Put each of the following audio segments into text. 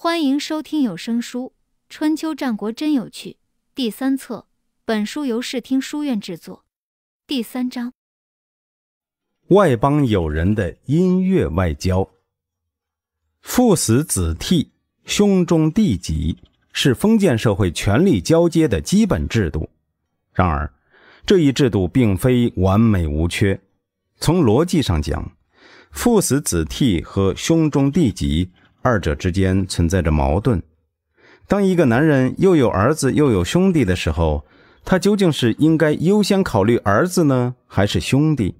欢迎收听有声书《春秋战国真有趣》第三册。本书由视听书院制作。第三章：外邦友人的音乐外交。父死子替，兄终弟及，是封建社会权力交接的基本制度。然而，这一制度并非完美无缺。从逻辑上讲，父死子替和兄终弟及。二者之间存在着矛盾。当一个男人又有儿子又有兄弟的时候，他究竟是应该优先考虑儿子呢，还是兄弟？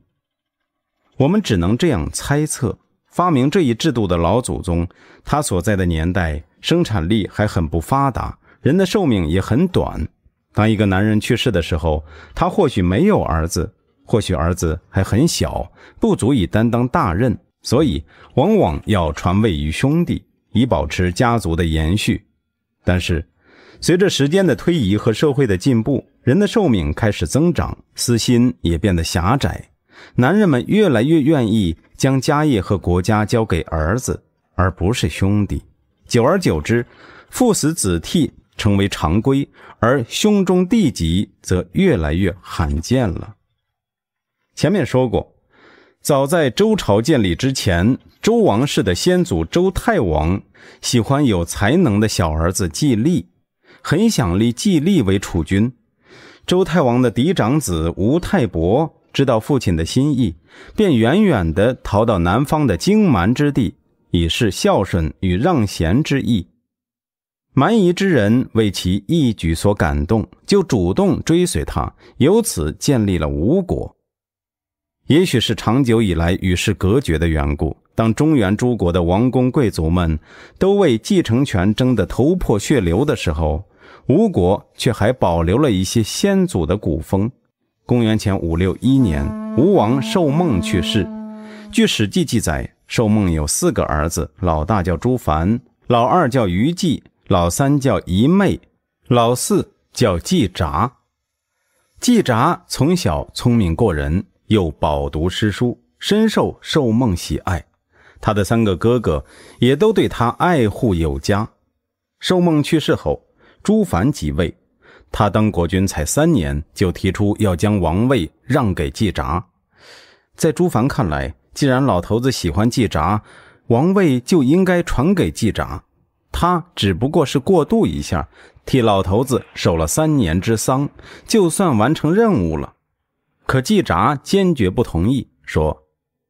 我们只能这样猜测。发明这一制度的老祖宗，他所在的年代生产力还很不发达，人的寿命也很短。当一个男人去世的时候，他或许没有儿子，或许儿子还很小，不足以担当大任。所以，往往要传位于兄弟，以保持家族的延续。但是，随着时间的推移和社会的进步，人的寿命开始增长，私心也变得狭窄，男人们越来越愿意将家业和国家交给儿子，而不是兄弟。久而久之，父死子替成为常规，而兄终弟及则越来越罕见了。前面说过。早在周朝建立之前，周王室的先祖周太王喜欢有才能的小儿子季历，很想立季历为储君。周太王的嫡长子吴太伯知道父亲的心意，便远远地逃到南方的荆蛮之地，以示孝顺与让贤之意。蛮夷之人为其一举所感动，就主动追随他，由此建立了吴国。也许是长久以来与世隔绝的缘故，当中原诸国的王公贵族们都为继承权争得头破血流的时候，吴国却还保留了一些先祖的古风。公元前五六一年，吴王寿梦去世。据《史记》记载，寿梦有四个儿子，老大叫朱凡，老二叫于祭，老三叫夷妹，老四叫季札。季札从小聪明过人。又饱读诗书，深受寿梦喜爱。他的三个哥哥也都对他爱护有加。寿梦去世后，朱凡即位，他当国君才三年，就提出要将王位让给季札。在朱凡看来，既然老头子喜欢季札，王位就应该传给季札。他只不过是过渡一下，替老头子守了三年之丧，就算完成任务了。可季札坚决不同意，说：“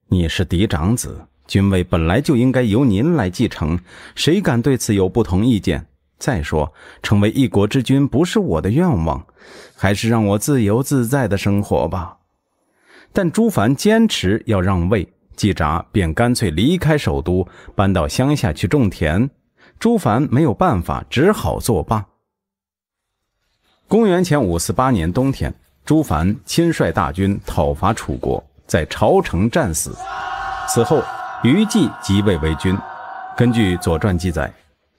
你是嫡长子，君位本来就应该由您来继承，谁敢对此有不同意见？再说，成为一国之君不是我的愿望，还是让我自由自在的生活吧。”但朱凡坚持要让位，季札便干脆离开首都，搬到乡下去种田。朱凡没有办法，只好作罢。公元前五四八年冬天。朱凡亲率大军讨伐楚国，在朝城战死。此后，于忌即位为君。根据《左传》记载，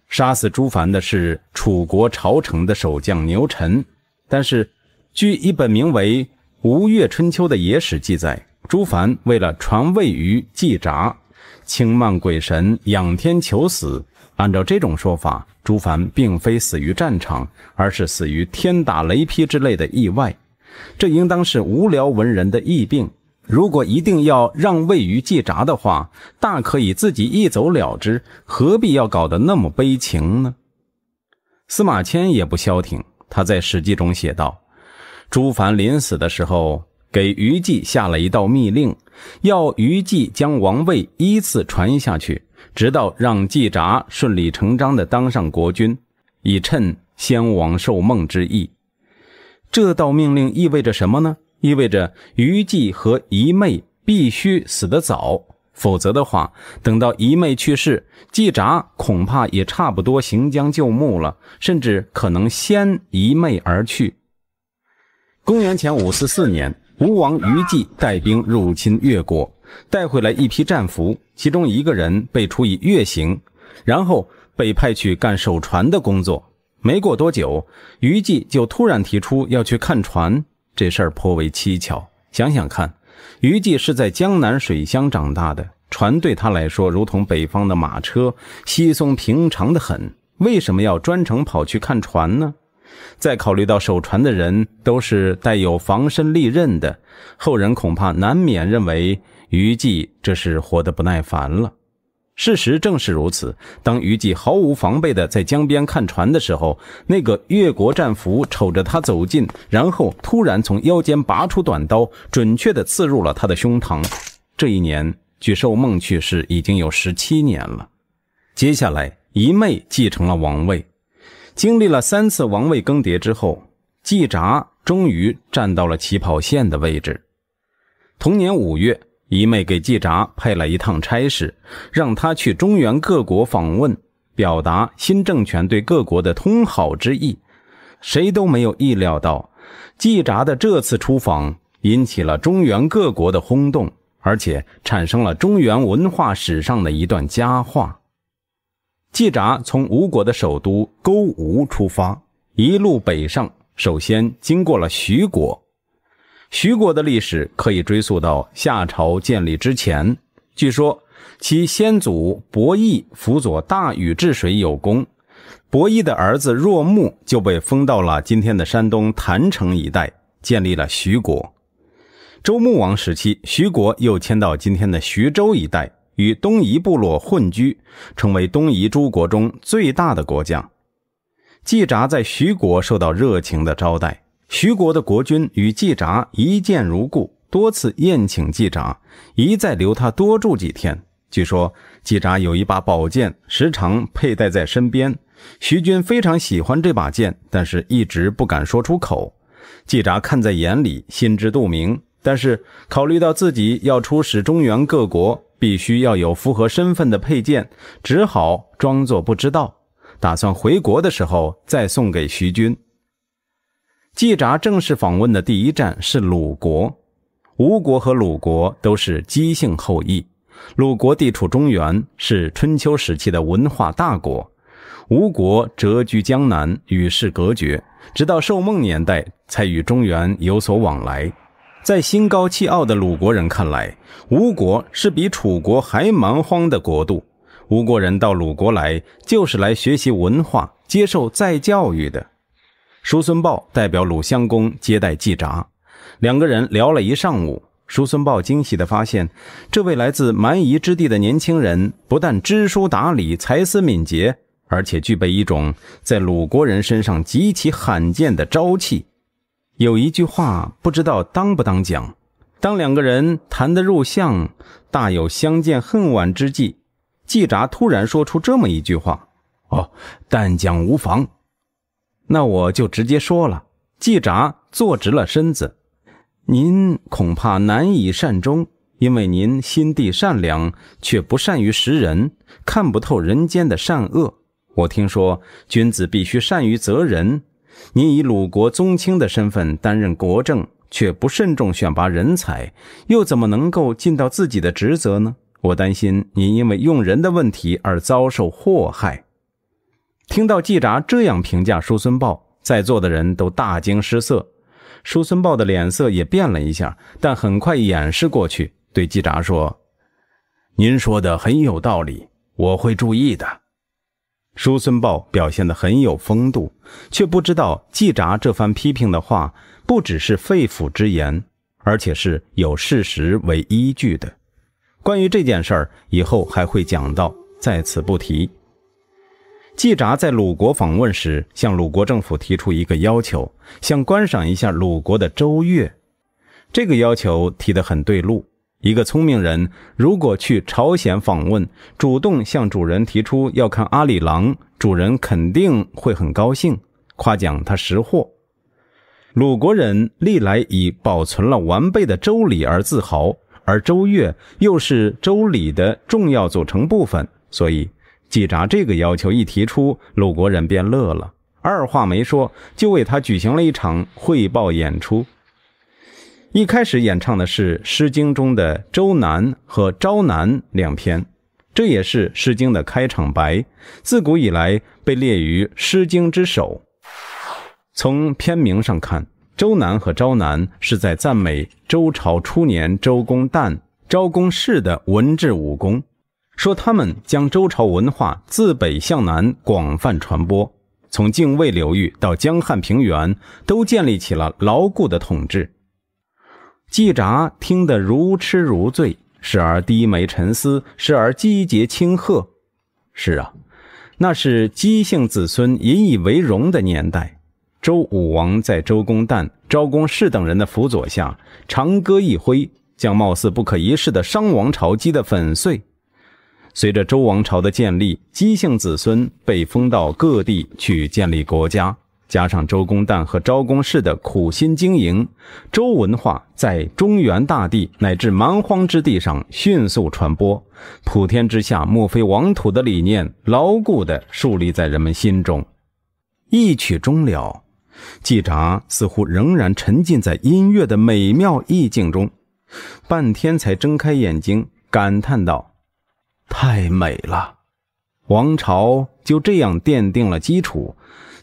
杀死朱凡的是楚国朝城的守将牛臣。但是，据一本名为《吴越春秋》的野史记载，朱凡为了传位于季札，轻慢鬼神，仰天求死。按照这种说法，朱凡并非死于战场，而是死于天打雷劈之类的意外。这应当是无聊文人的疫病。如果一定要让位于季札的话，大可以自己一走了之，何必要搞得那么悲情呢？司马迁也不消停，他在《史记》中写道：“朱凡临死的时候，给于姬下了一道密令，要于姬将王位依次传下去，直到让季札顺理成章地当上国君，以趁先王受梦之意。”这道命令意味着什么呢？意味着虞姬和姨妹必须死得早，否则的话，等到姨妹去世，季札恐怕也差不多行将就木了，甚至可能先姨妹而去。公元前五四四年，吴王虞姬带兵入侵越国，带回来一批战俘，其中一个人被处以越刑，然后被派去干守船的工作。没过多久，于悸就突然提出要去看船，这事儿颇为蹊跷。想想看，于悸是在江南水乡长大的，船对他来说如同北方的马车，稀松平常的很。为什么要专程跑去看船呢？再考虑到守船的人都是带有防身利刃的，后人恐怕难免认为于悸这是活得不耐烦了。事实正是如此。当虞姬毫无防备的在江边看船的时候，那个越国战俘瞅着他走近，然后突然从腰间拔出短刀，准确的刺入了他的胸膛。这一年，据寿梦去世已经有十七年了。接下来，一妹继承了王位。经历了三次王位更迭之后，季札终于站到了起跑线的位置。同年五月。一妹给季札派了一趟差事，让他去中原各国访问，表达新政权对各国的通好之意。谁都没有意料到，季札的这次出访引起了中原各国的轰动，而且产生了中原文化史上的一段佳话。季札从吴国的首都勾吴出发，一路北上，首先经过了徐国。徐国的历史可以追溯到夏朝建立之前。据说其先祖伯益辅佐大禹治水有功，伯益的儿子若木就被封到了今天的山东郯城一带，建立了徐国。周穆王时期，徐国又迁到今天的徐州一带，与东夷部落混居，成为东夷诸国中最大的国家。季札在徐国受到热情的招待。徐国的国君与季札一见如故，多次宴请季札，一再留他多住几天。据说季札有一把宝剑，时常佩戴在身边。徐君非常喜欢这把剑，但是一直不敢说出口。季札看在眼里，心知肚明，但是考虑到自己要出使中原各国，必须要有符合身份的佩剑，只好装作不知道，打算回国的时候再送给徐君。季札正式访问的第一站是鲁国。吴国和鲁国都是姬姓后裔。鲁国地处中原，是春秋时期的文化大国。吴国蛰居江南，与世隔绝，直到寿梦年代才与中原有所往来。在心高气傲的鲁国人看来，吴国是比楚国还蛮荒的国度。吴国人到鲁国来，就是来学习文化、接受再教育的。叔孙豹代表鲁襄公接待季札，两个人聊了一上午。叔孙豹惊喜地发现，这位来自蛮夷之地的年轻人不但知书达理、才思敏捷，而且具备一种在鲁国人身上极其罕见的朝气。有一句话不知道当不当讲。当两个人谈得入相，大有相见恨晚之际，季札突然说出这么一句话：“哦，但讲无妨。”那我就直接说了。季札坐直了身子，您恐怕难以善终，因为您心地善良，却不善于识人，看不透人间的善恶。我听说，君子必须善于择人。您以鲁国宗亲的身份担任国政，却不慎重选拔人才，又怎么能够尽到自己的职责呢？我担心您因为用人的问题而遭受祸害。听到季札这样评价叔孙豹，在座的人都大惊失色，叔孙豹的脸色也变了一下，但很快掩饰过去，对季札说：“您说的很有道理，我会注意的。”叔孙豹表现的很有风度，却不知道季札这番批评的话不只是肺腑之言，而且是有事实为依据的。关于这件事儿，以后还会讲到，在此不提。季札在鲁国访问时，向鲁国政府提出一个要求，想观赏一下鲁国的周月。这个要求提得很对路。一个聪明人，如果去朝鲜访问，主动向主人提出要看阿里郎，主人肯定会很高兴，夸奖他识货。鲁国人历来以保存了完备的周礼而自豪，而周月又是周礼的重要组成部分，所以。季札这个要求一提出，鲁国人便乐了，二话没说就为他举行了一场汇报演出。一开始演唱的是《诗经》中的《周南》和《昭南》两篇，这也是《诗经》的开场白，自古以来被列于《诗经》之首。从篇名上看，《周南》和《昭南》是在赞美周朝初年周公旦、昭公氏的文治武功。说他们将周朝文化自北向南广泛传播，从泾渭流域到江汉平原，都建立起了牢固的统治。季札听得如痴如醉，时而低眉沉思，时而击节轻喝。是啊，那是姬姓子孙引以为荣的年代。周武王在周公旦、昭公氏等人的辅佐下，长歌一挥，将貌似不可一世的商王朝击得粉碎。随着周王朝的建立，姬姓子孙被封到各地去建立国家，加上周公旦和昭公氏的苦心经营，周文化在中原大地乃至蛮荒之地上迅速传播，普天之下莫非王土的理念牢固地树立在人们心中。一曲终了，季札似乎仍然沉浸在音乐的美妙意境中，半天才睁开眼睛，感叹道。太美了，王朝就这样奠定了基础。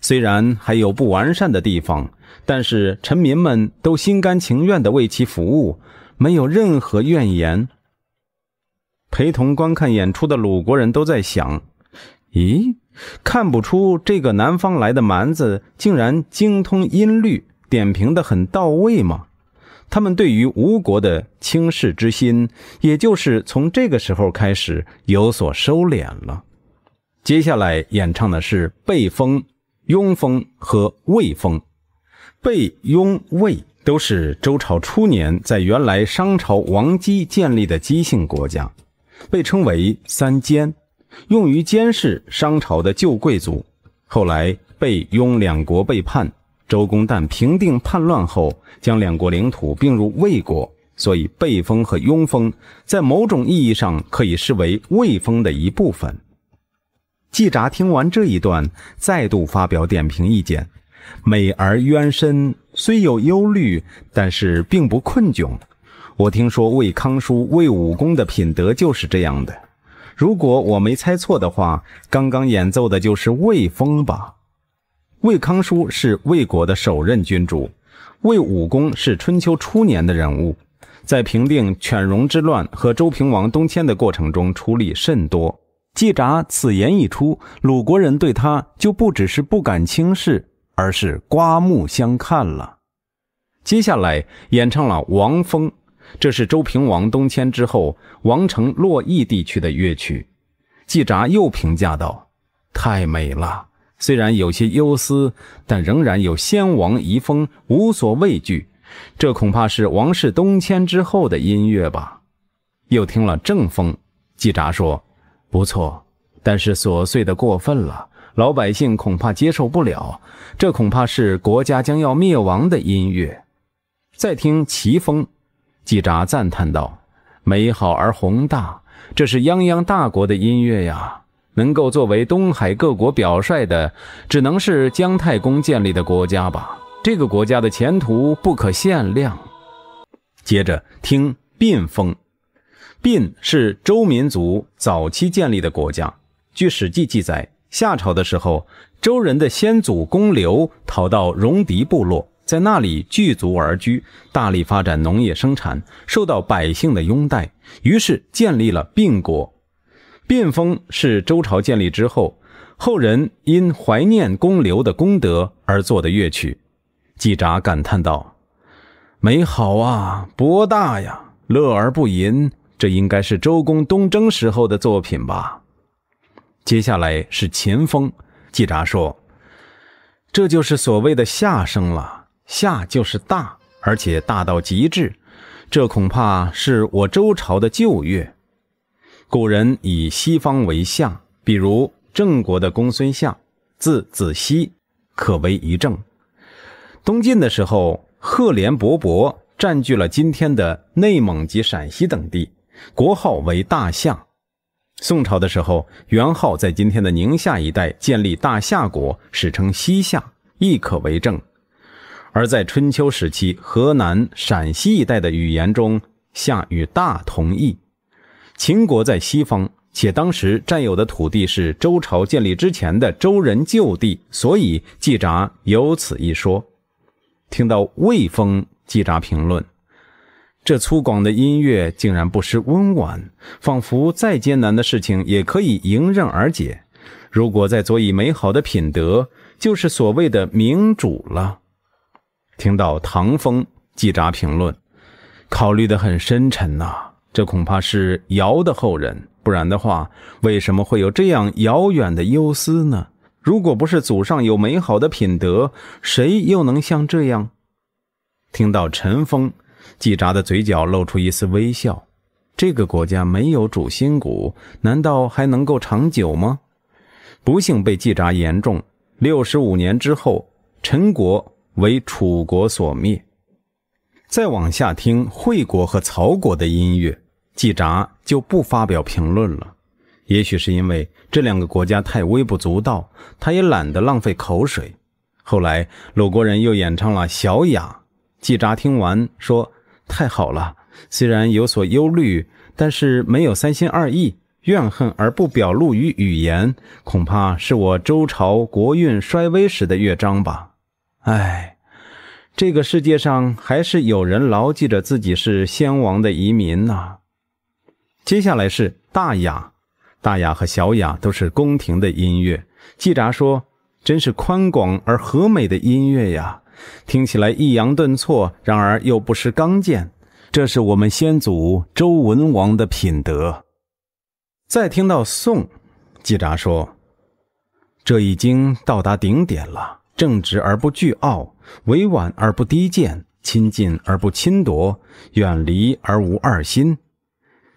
虽然还有不完善的地方，但是臣民们都心甘情愿的为其服务，没有任何怨言。陪同观看演出的鲁国人都在想：咦，看不出这个南方来的蛮子竟然精通音律，点评的很到位吗？他们对于吴国的轻视之心，也就是从这个时候开始有所收敛了。接下来演唱的是背封、雍封和魏封。背、雍魏都是周朝初年在原来商朝王姬建立的姬姓国家，被称为三监，用于监视商朝的旧贵族。后来被雍两国背叛。周公旦平定叛乱后，将两国领土并入魏国，所以被封和雍封在某种意义上可以视为魏封的一部分。季札听完这一段，再度发表点评意见：“美而渊深，虽有忧虑，但是并不困窘。我听说魏康叔、魏武功的品德就是这样的。如果我没猜错的话，刚刚演奏的就是魏风吧。”魏康叔是魏国的首任君主，魏武公是春秋初年的人物，在平定犬戎之乱和周平王东迁的过程中出力甚多。季札此言一出，鲁国人对他就不只是不敢轻视，而是刮目相看了。接下来演唱了《王风》，这是周平王东迁之后王城洛邑地区的乐曲。季札又评价道：“太美了。”虽然有些忧思，但仍然有先王遗风，无所畏惧。这恐怕是王室东迁之后的音乐吧？又听了正风，季札说：“不错，但是琐碎的过分了，老百姓恐怕接受不了。这恐怕是国家将要灭亡的音乐。”再听齐风，季札赞叹道：“美好而宏大，这是泱泱大国的音乐呀。”能够作为东海各国表率的，只能是姜太公建立的国家吧。这个国家的前途不可限量。接着听并风，并是周民族早期建立的国家。据《史记》记载，夏朝的时候，周人的先祖公刘逃到戎狄部落，在那里聚族而居，大力发展农业生产，受到百姓的拥戴，于是建立了并国。卞风是周朝建立之后，后人因怀念公刘的功德而做的乐曲。季札感叹道：“美好啊，博大呀，乐而不淫，这应该是周公东征时候的作品吧。”接下来是秦风，季札说：“这就是所谓的下声了，下就是大，而且大到极致，这恐怕是我周朝的旧乐。”古人以西方为夏，比如郑国的公孙夏，字子西，可为一郑。东晋的时候，赫连勃勃占据了今天的内蒙及陕西等地，国号为大夏。宋朝的时候，元昊在今天的宁夏一带建立大夏国，史称西夏，亦可为郑。而在春秋时期，河南、陕西一带的语言中，夏与大同义。秦国在西方，且当时占有的土地是周朝建立之前的周人旧地，所以季札有此一说。听到魏风，季札评论：这粗犷的音乐竟然不失温婉，仿佛再艰难的事情也可以迎刃而解。如果再佐以美好的品德，就是所谓的民主了。听到唐风，季札评论：考虑的很深沉呐。这恐怕是尧的后人，不然的话，为什么会有这样遥远的忧思呢？如果不是祖上有美好的品德，谁又能像这样？听到陈风，季札的嘴角露出一丝微笑。这个国家没有主心骨，难道还能够长久吗？不幸被季札言中，六十五年之后，陈国为楚国所灭。再往下听，惠国和曹国的音乐。季札就不发表评论了，也许是因为这两个国家太微不足道，他也懒得浪费口水。后来鲁国人又演唱了《小雅》，季札听完说：“太好了，虽然有所忧虑，但是没有三心二意、怨恨而不表露于语言，恐怕是我周朝国运衰微时的乐章吧。”哎，这个世界上还是有人牢记着自己是先王的遗民呐。接下来是大雅，大雅和小雅都是宫廷的音乐。季札说：“真是宽广而和美的音乐呀，听起来抑扬顿挫，然而又不失刚健。这是我们先祖周文王的品德。”再听到宋，季札说：“这已经到达顶点了，正直而不倨傲，委婉而不低贱，亲近而不侵夺，远离而无二心。”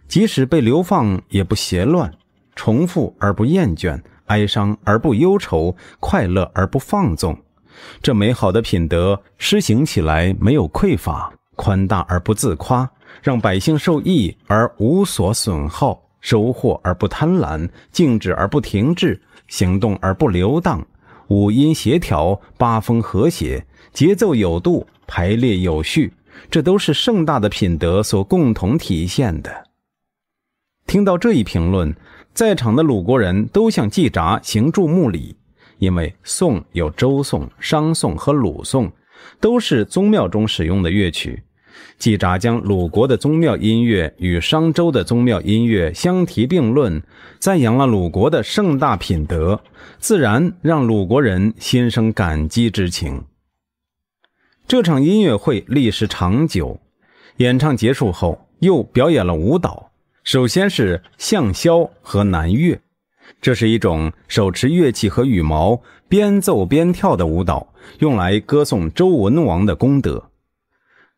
即使被流放，也不邪乱；重复而不厌倦，哀伤而不忧愁，快乐而不放纵。这美好的品德施行起来没有匮乏，宽大而不自夸，让百姓受益而无所损耗，收获而不贪婪，静止而不停滞，行动而不流荡。五音协调，八风和谐，节奏有度，排列有序。这都是盛大的品德所共同体现的。听到这一评论，在场的鲁国人都向季札行注目礼，因为宋有周宋、商宋和鲁宋，都是宗庙中使用的乐曲。季札将鲁国的宗庙音乐与商周的宗庙音乐相提并论，赞扬了鲁国的盛大品德，自然让鲁国人心生感激之情。这场音乐会历时长久，演唱结束后又表演了舞蹈。首先是象箫和南乐，这是一种手持乐器和羽毛，边奏边跳的舞蹈，用来歌颂周文王的功德。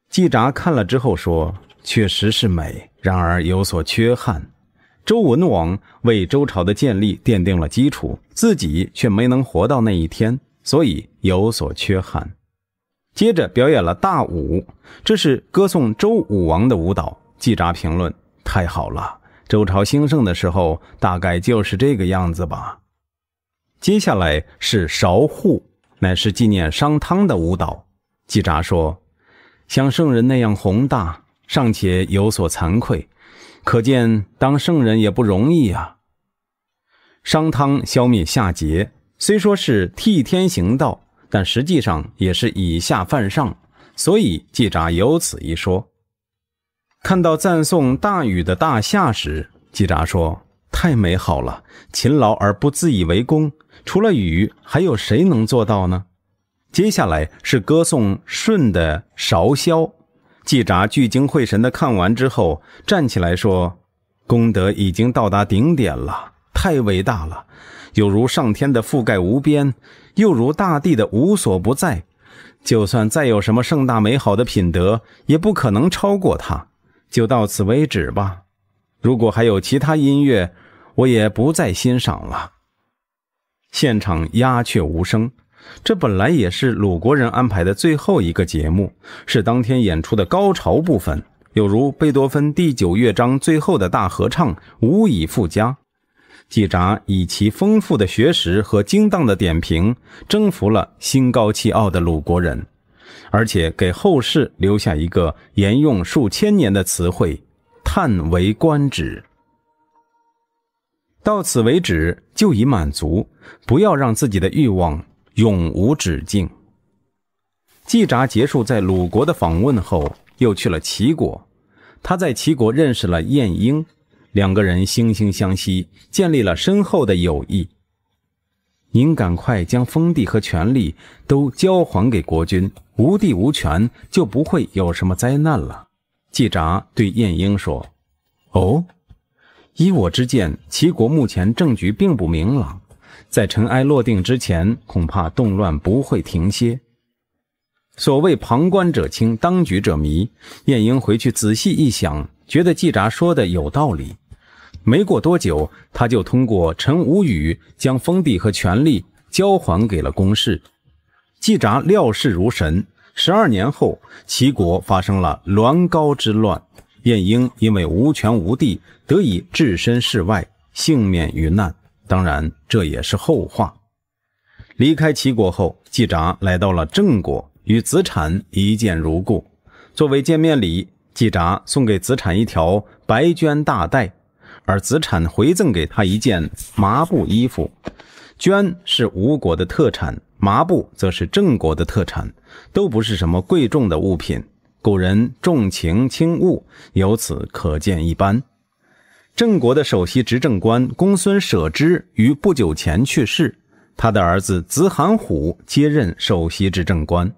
季札看了之后说：“确实是美，然而有所缺憾。周文王为周朝的建立奠定了基础，自己却没能活到那一天，所以有所缺憾。”接着表演了大舞，这是歌颂周武王的舞蹈。季札评论。太好了，周朝兴盛的时候，大概就是这个样子吧。接下来是《韶》《沪，乃是纪念商汤的舞蹈。季札说：“像圣人那样宏大，尚且有所惭愧，可见当圣人也不容易啊。”商汤消灭夏桀，虽说是替天行道，但实际上也是以下犯上，所以季札有此一说。看到赞颂大禹的大夏时，季札说：“太美好了，勤劳而不自以为功，除了禹，还有谁能做到呢？”接下来是歌颂舜的韶箫，季札聚精会神地看完之后，站起来说：“功德已经到达顶点了，太伟大了，有如上天的覆盖无边，又如大地的无所不在，就算再有什么盛大美好的品德，也不可能超过他。”就到此为止吧。如果还有其他音乐，我也不再欣赏了。现场鸦雀无声。这本来也是鲁国人安排的最后一个节目，是当天演出的高潮部分，有如贝多芬第九乐章最后的大合唱，无以复加。季札以其丰富的学识和精当的点评，征服了心高气傲的鲁国人。而且给后世留下一个沿用数千年的词汇，叹为观止。到此为止就已满足，不要让自己的欲望永无止境。季札结束在鲁国的访问后，又去了齐国。他在齐国认识了晏婴，两个人惺惺相惜，建立了深厚的友谊。您赶快将封地和权力都交还给国君，无地无权，就不会有什么灾难了。季札对晏婴说：“哦，依我之见，齐国目前政局并不明朗，在尘埃落定之前，恐怕动乱不会停歇。所谓旁观者清，当局者迷。”晏婴回去仔细一想，觉得季札说的有道理。没过多久，他就通过陈无宇将封地和权力交还给了公室。季札料事如神。十二年后，齐国发生了栾高之乱，晏婴因为无权无地，得以置身事外，幸免于难。当然，这也是后话。离开齐国后，季札来到了郑国，与子产一见如故。作为见面礼，季札送给子产一条白绢大带。而子产回赠给他一件麻布衣服，绢是吴国的特产，麻布则是郑国的特产，都不是什么贵重的物品。古人重情轻物，由此可见一斑。郑国的首席执政官公孙舍之于不久前去世，他的儿子子罕虎接任首席执政官，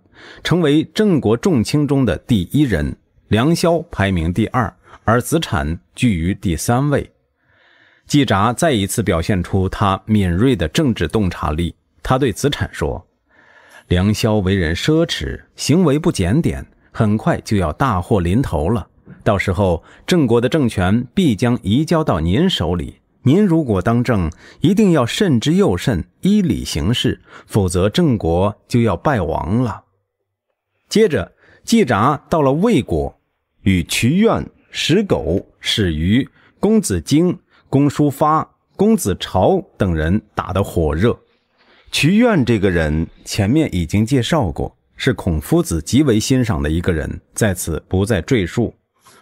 成为郑国重卿中的第一人。梁萧排名第二，而子产居于第三位。季札再一次表现出他敏锐的政治洞察力。他对子产说：“梁萧为人奢侈，行为不检点，很快就要大祸临头了。到时候，郑国的政权必将移交到您手里。您如果当政，一定要慎之又慎，依礼行事，否则郑国就要败亡了。”接着，季札到了魏国，与渠苑、石狗、史鱼、公子荆。公叔发、公子朝等人打得火热。瞿愿这个人前面已经介绍过，是孔夫子极为欣赏的一个人，在此不再赘述。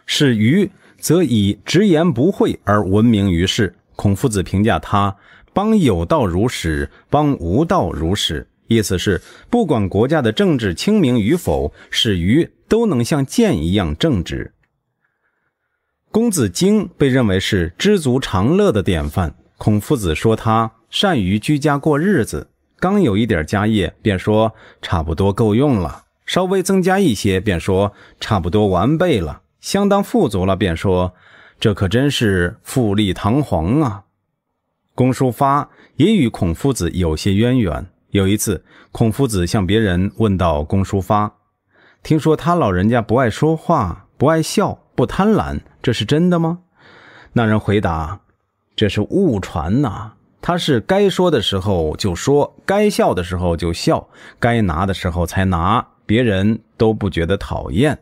始于则以直言不讳而闻名于世。孔夫子评价他：“邦有道如始，邦无道如始。”意思是，不管国家的政治清明与否，始于都能像剑一样正直。公子荆被认为是知足常乐的典范。孔夫子说他善于居家过日子，刚有一点家业便说差不多够用了，稍微增加一些便说差不多完备了，相当富足了便说这可真是富丽堂皇啊！公叔发也与孔夫子有些渊源。有一次，孔夫子向别人问道：“公叔发，听说他老人家不爱说话，不爱笑，不贪婪。”这是真的吗？那人回答：“这是误传呐。他是该说的时候就说，该笑的时候就笑，该拿的时候才拿，别人都不觉得讨厌。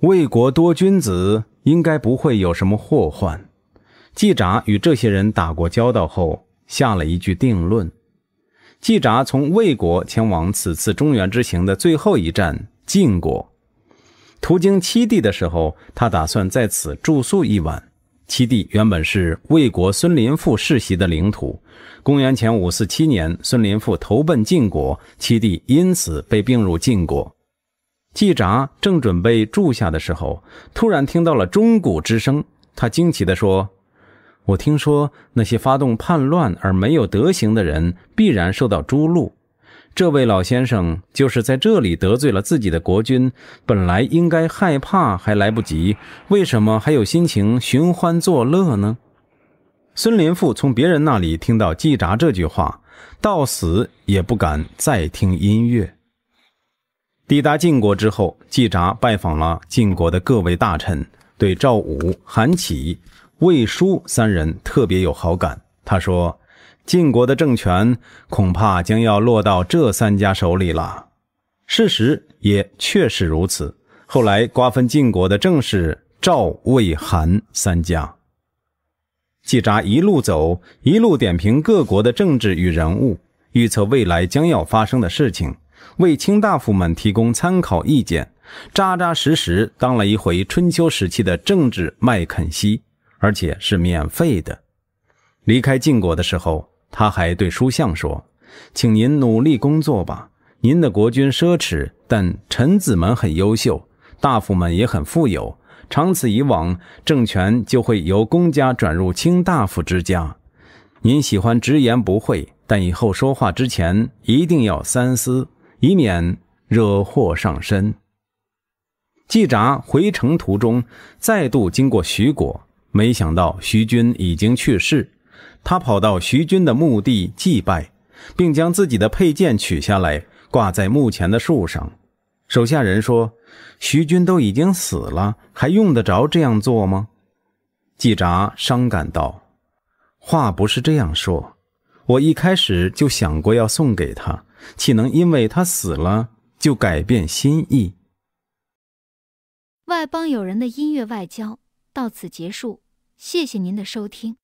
魏国多君子，应该不会有什么祸患。”季札与这些人打过交道后，下了一句定论。季札从魏国前往此次中原之行的最后一站——晋国。途经七地的时候，他打算在此住宿一晚。七地原本是魏国孙林父世袭的领土。公元前五四七年，孙林父投奔晋国，七地因此被并入晋国。季札正准备住下的时候，突然听到了钟鼓之声。他惊奇地说：“我听说那些发动叛乱而没有德行的人，必然受到诛戮。”这位老先生就是在这里得罪了自己的国君，本来应该害怕还来不及，为什么还有心情寻欢作乐呢？孙连富从别人那里听到季札这句话，到死也不敢再听音乐。抵达晋国之后，季札拜访了晋国的各位大臣，对赵武、韩起、魏书三人特别有好感。他说。晋国的政权恐怕将要落到这三家手里了，事实也确实如此。后来瓜分晋国的正是赵、魏、韩三家。季札一路走，一路点评各国的政治与人物，预测未来将要发生的事情，为卿大夫们提供参考意见，扎扎实实当了一回春秋时期的政治麦肯锡，而且是免费的。离开晋国的时候。他还对书相说：“请您努力工作吧。您的国君奢侈，但臣子们很优秀，大夫们也很富有。长此以往，政权就会由公家转入卿大夫之家。您喜欢直言不讳，但以后说话之前一定要三思，以免惹祸上身。”季札回城途中，再度经过徐国，没想到徐君已经去世。他跑到徐军的墓地祭拜，并将自己的佩剑取下来挂在墓前的树上。手下人说：“徐军都已经死了，还用得着这样做吗？”季札伤感道：“话不是这样说，我一开始就想过要送给他，岂能因为他死了就改变心意？”外邦友人的音乐外交到此结束，谢谢您的收听。